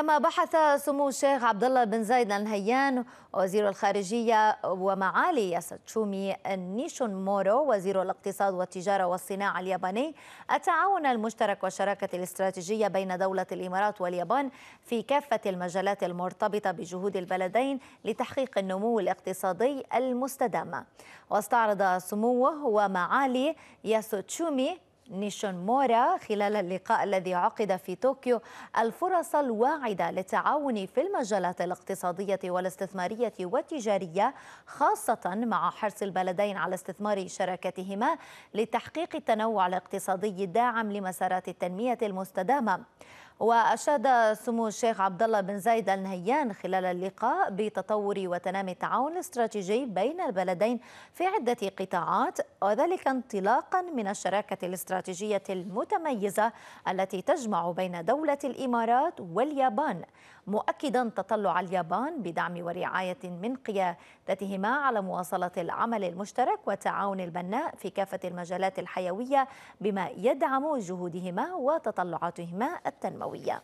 كما بحث سمو الشيخ عبد الله بن زايد الهيان وزير الخارجيه ومعالي ياساتشومي نيشون مورو وزير الاقتصاد والتجاره والصناعه الياباني التعاون المشترك والشراكه الاستراتيجيه بين دوله الامارات واليابان في كافه المجالات المرتبطه بجهود البلدين لتحقيق النمو الاقتصادي المستدام واستعرض سموه ومعالي ياسوتشومي نيشونمورا خلال اللقاء الذي عقد في طوكيو الفرص الواعدة للتعاون في المجالات الاقتصادية والاستثمارية والتجارية خاصة مع حرص البلدين على استثمار شراكتهما لتحقيق التنوع الاقتصادي الداعم لمسارات التنمية المستدامة وأشاد سمو الشيخ عبد الله بن زايد آل نهيان خلال اللقاء بتطور وتنامي التعاون الاستراتيجي بين البلدين في عدة قطاعات وذلك انطلاقا من الشراكة الاستراتيجية المتميزة التي تجمع بين دولة الإمارات واليابان مؤكدا تطلع اليابان بدعم ورعاية من قيادتهما على مواصلة العمل المشترك وتعاون البناء في كافة المجالات الحيوية بما يدعم جهودهما وتطلعاتهما التنموية 不一样。